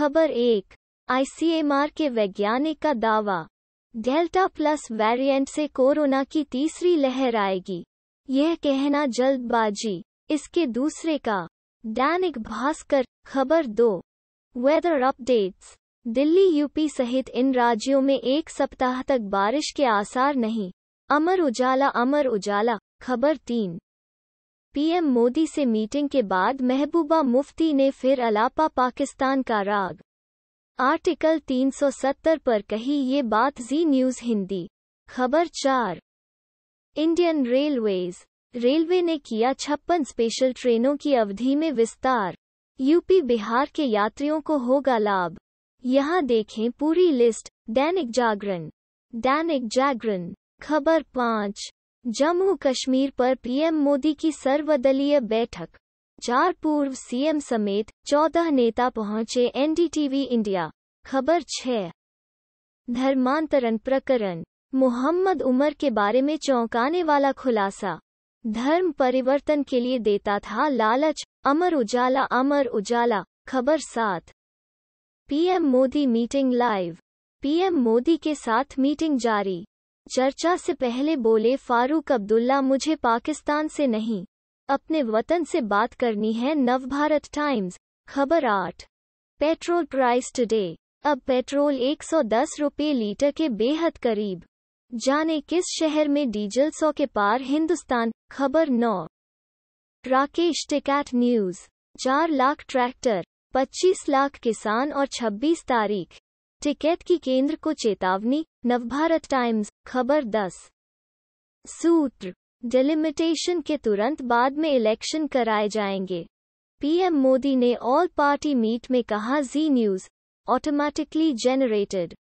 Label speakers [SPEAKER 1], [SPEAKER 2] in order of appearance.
[SPEAKER 1] खबर एक आईसीएमआर के वैज्ञानिक का दावा डेल्टा प्लस वेरिएंट से कोरोना की तीसरी लहर आएगी यह कहना जल्दबाजी इसके दूसरे का दैनिक भास्कर खबर दो वेदर अपडेट्स दिल्ली यूपी सहित इन राज्यों में एक सप्ताह तक बारिश के आसार नहीं अमर उजाला अमर उजाला खबर तीन पीएम मोदी से मीटिंग के बाद महबूबा मुफ्ती ने फिर अलापा पाकिस्तान का राग आर्टिकल 370 पर कही ये बात जी न्यूज हिंदी खबर चार इंडियन रेलवेज रेलवे ने किया छप्पन स्पेशल ट्रेनों की अवधि में विस्तार यूपी बिहार के यात्रियों को होगा लाभ यहाँ देखें पूरी लिस्ट दैनिक जागरण दैनिक जागरण खबर पाँच जम्मू कश्मीर पर पीएम मोदी की सर्वदलीय बैठक चार पूर्व सीएम समेत चौदह नेता पहुंचे एनडीटीवी इंडिया खबर छह धर्मांतरण प्रकरण मोहम्मद उमर के बारे में चौंकाने वाला खुलासा धर्म परिवर्तन के लिए देता था लालच अमर उजाला अमर उजाला खबर सात PM Modi meeting live PM Modi के साथ मीटिंग जारी चर्चा से पहले बोले फारूक अब्दुल्ला मुझे पाकिस्तान से नहीं अपने वतन से बात करनी है नवभारत टाइम्स खबर आठ पेट्रोल प्राइस टुडे अब पेट्रोल 110 रुपये लीटर के बेहद करीब जाने किस शहर में डीजल सौ के पार हिंदुस्तान खबर नौ राकेश टिकैट न्यूज चार लाख ट्रैक्टर 25 लाख किसान और 26 तारीख टिकैत की केंद्र को चेतावनी नवभारत टाइम्स खबर 10 सूत्र डिलिमिटेशन के तुरंत बाद में इलेक्शन कराए जाएंगे पीएम मोदी ने ऑल पार्टी मीट में कहा जी न्यूज ऑटोमेटिकली जेनरेटेड